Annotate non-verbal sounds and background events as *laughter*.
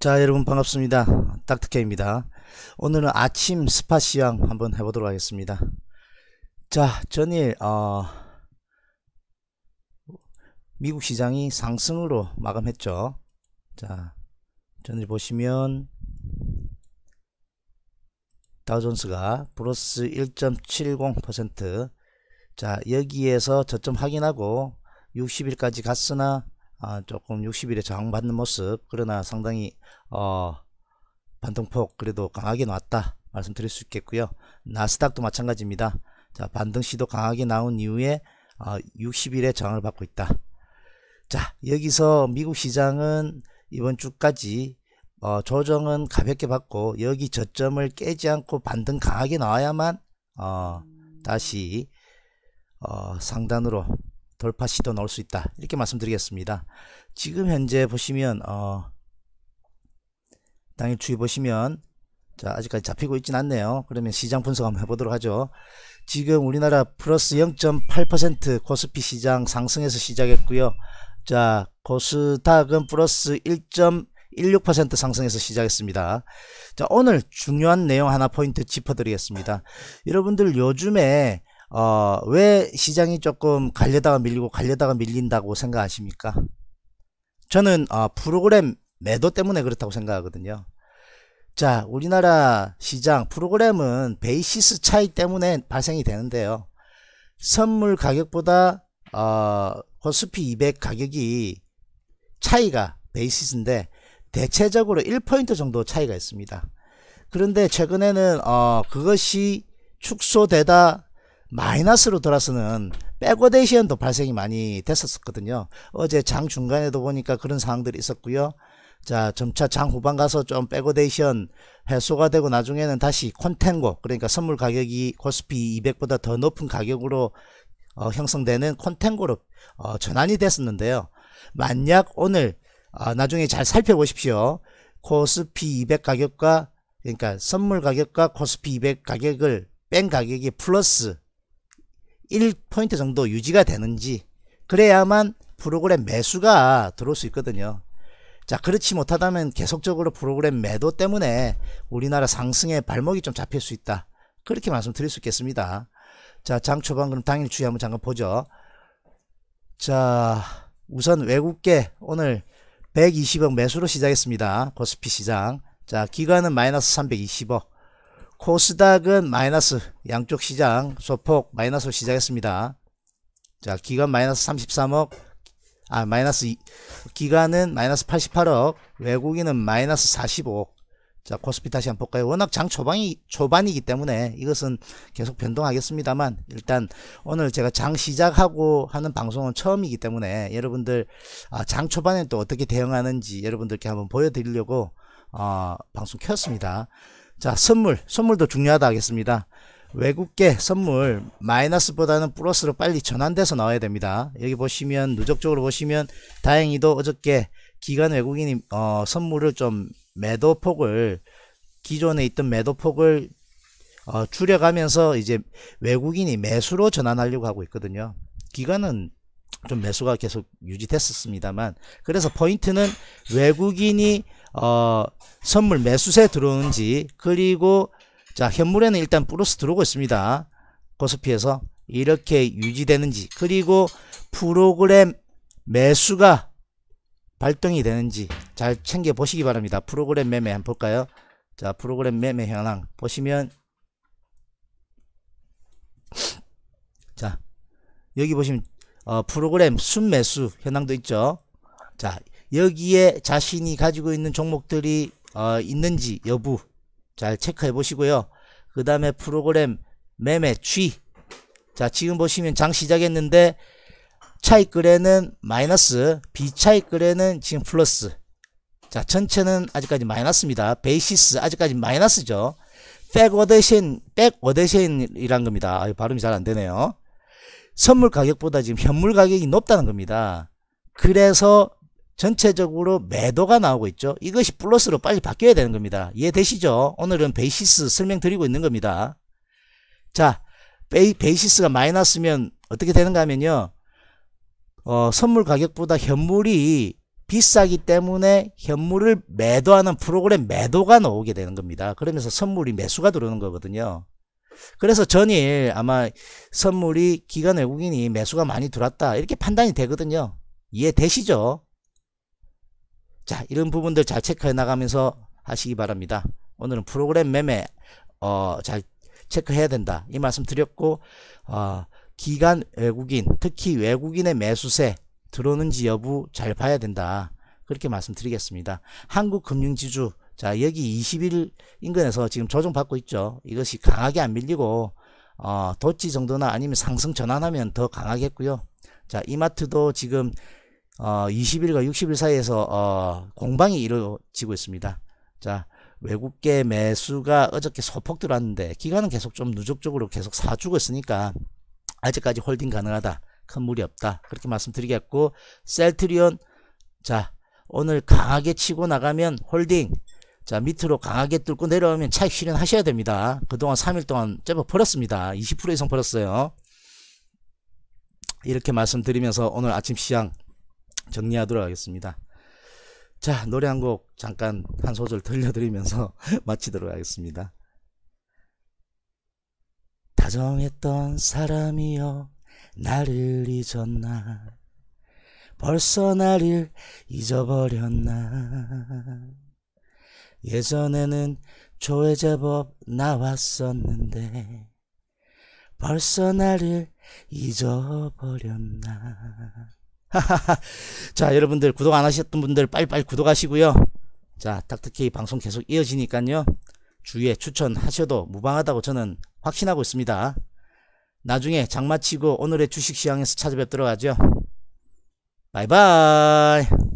자 여러분 반갑습니다 닥터케입니다 오늘은 아침 스파 시향 한번 해보도록 하겠습니다 자 전일 어, 미국 시장이 상승으로 마감했죠 자 전일 보시면 다우존스가 플러스 1.70%자 여기에서 저점 확인하고 60일까지 갔으나 아, 조금 60일에 저항받는 모습 그러나 상당히 어, 반등폭 그래도 강하게 나왔다 말씀드릴 수 있겠고요 나스닥도 마찬가지입니다 자 반등시도 강하게 나온 이후에 어, 60일에 저항을 받고 있다 자 여기서 미국 시장은 이번 주까지 어, 조정은 가볍게 받고 여기 저점을 깨지 않고 반등 강하게 나와야만 어, 다시 어, 상단으로 돌파 시도 넣을 수 있다 이렇게 말씀드리겠습니다 지금 현재 보시면 어 당일 주의 보시면 자 아직까지 잡히고 있진 않네요 그러면 시장 분석 한번 해보도록 하죠 지금 우리나라 플러스 0.8% 코스피 시장 상승해서 시작했고요 자 코스닥은 플러스 1.16% 상승해서 시작했습니다 자 오늘 중요한 내용 하나 포인트 짚어드리겠습니다 여러분들 요즘에 어, 왜 시장이 조금 갈려다가 밀리고 갈려다가 밀린다고 생각하십니까? 저는 어, 프로그램 매도 때문에 그렇다고 생각하거든요. 자, 우리나라 시장 프로그램은 베이시스 차이 때문에 발생이 되는데요. 선물 가격보다 어, 코스피 200 가격이 차이가 베이시스인데 대체적으로 1포인트 정도 차이가 있습니다. 그런데 최근에는 어, 그것이 축소되다 마이너스로 돌아서는 백워데이션도 발생이 많이 됐었거든요. 어제 장 중간에도 보니까 그런 상황들이 있었고요. 자 점차 장 후반 가서 좀 백워데이션 해소가 되고 나중에는 다시 콘텐고 그러니까 선물 가격이 코스피 200보다 더 높은 가격으로 어, 형성되는 콘텐고로 어, 전환이 됐었는데요. 만약 오늘 어, 나중에 잘 살펴보십시오. 코스피 200 가격과 그러니까 선물 가격과 코스피 200 가격을 뺀 가격이 플러스 1포인트 정도 유지가 되는지 그래야만 프로그램 매수가 들어올 수 있거든요. 자 그렇지 못하다면 계속적으로 프로그램 매도 때문에 우리나라 상승의 발목이 좀 잡힐 수 있다. 그렇게 말씀드릴 수 있겠습니다. 자, 장 초반 그럼 당일 주의 한번 잠깐 보죠. 자, 우선 외국계 오늘 120억 매수로 시작했습니다. 코스피 시장. 자, 기간은 마이너스 320억. 코스닥은 마이너스 양쪽 시장 소폭 마이너스로 시작했습니다. 자 기간 마이너스 33억 아 마이너스 기간은 마이너스 88억 외국인은 마이너스 45억 자 코스피 다시 한 번 볼까요 워낙 장 초반이 초반이기 때문에 이것은 계속 변동하겠습니다만 일단 오늘 제가 장 시작하고 하는 방송은 처음이기 때문에 여러분들 아, 장 초반에 또 어떻게 대응하는지 여러분들께 한번 보여드리려고 어, 방송 켰습니다 자, 선물. 선물도 중요하다 하겠습니다. 외국계 선물 마이너스보다는 플러스로 빨리 전환돼서 나와야 됩니다. 여기 보시면 누적적으로 보시면 다행히도 어저께 기간 외국인이 어, 선물을 좀 매도폭을 기존에 있던 매도폭을 어, 줄여가면서 이제 외국인이 매수로 전환하려고 하고 있거든요. 기간은 좀 매수가 계속 유지됐었습니다만 그래서 포인트는 외국인이 어, 선물 매수세 들어오는지 그리고 자 현물에는 일단 플러스 들어오고 있습니다. 고스피에서 이렇게 유지되는지 그리고 프로그램 매수가 발동이 되는지 잘 챙겨 보시기 바랍니다. 프로그램 매매 한번 볼까요? 자 프로그램 매매 현황 보시면 자 여기 보시면 어, 프로그램 순매수 현황도 있죠. 자 여기에 자신이 가지고 있는 종목들이 어, 있는지 여부 잘 체크해 보시고요. 그 다음에 프로그램 매매 취. 자 지금 보시면 장 시작했는데 차익 거래는 마이너스 비차익 거래는 지금 플러스 자 전체는 아직까지 마이너스입니다. 베이시스 아직까지 마이너스죠. 백어데션 백어데신이란 겁니다. 아, 발음이 잘 안되네요. 선물 가격보다 지금 현물 가격이 높다는 겁니다. 그래서 전체적으로 매도가 나오고 있죠. 이것이 플러스로 빨리 바뀌어야 되는 겁니다. 이해되시죠? 오늘은 베이시스 설명드리고 있는 겁니다. 자, 베이, 베이시스가 마이너스면 어떻게 되는가 하면요. 어, 선물 가격보다 현물이 비싸기 때문에 현물을 매도하는 프로그램 매도가 나오게 되는 겁니다. 그러면서 선물이 매수가 들어오는 거거든요. 그래서 전일 아마 선물이 기간 외국인이 매수가 많이 들어왔다 이렇게 판단이 되거든요. 이해되시죠? 자, 이런 부분들 잘 체크해 나가면서 하시기 바랍니다. 오늘은 프로그램 매매, 어, 잘 체크해야 된다. 이 말씀 드렸고, 어, 기간 외국인, 특히 외국인의 매수세 들어오는지 여부 잘 봐야 된다. 그렇게 말씀드리겠습니다. 한국금융지주, 자, 여기 20일 인근에서 지금 조정받고 있죠. 이것이 강하게 안 밀리고, 어, 도치 정도나 아니면 상승 전환하면 더 강하겠고요. 자, 이마트도 지금 어, 20일과 60일 사이에서 어, 공방이 이루어지고 있습니다. 자, 외국계 매수가 어저께 소폭 들어왔는데 기간은 계속 좀 누적적으로 계속 사주고 있으니까 아직까지 홀딩 가능하다. 큰 무리 없다. 그렇게 말씀드리겠고 셀트리온 자 오늘 강하게 치고 나가면 홀딩 자 밑으로 강하게 뚫고 내려오면 차익 실현하셔야 됩니다. 그동안 3일 동안 제법 벌었습니다. 20% 이상 벌었어요. 이렇게 말씀드리면서 오늘 아침 시장 정리하도록 하겠습니다. 자, 노래 한 곡 잠깐 한 소절 들려드리면서 *laughs* 마치도록 하겠습니다. 다정했던 사람이여 나를 잊었나 벌써 나를 잊어버렸나 예전에는 조회 제법 나왔었는데 벌써 나를 잊어버렸나 *laughs* 자, 여러분들 구독 안 하셨던 분들 빨리빨리 구독하시고요. 자, 닥터케 방송 계속 이어지니까요. 주위에 추천하셔도 무방하다고 저는 확신하고 있습니다. 나중에 장마치고 오늘의 주식시장에서 찾아뵙도록 하죠. 바이바이.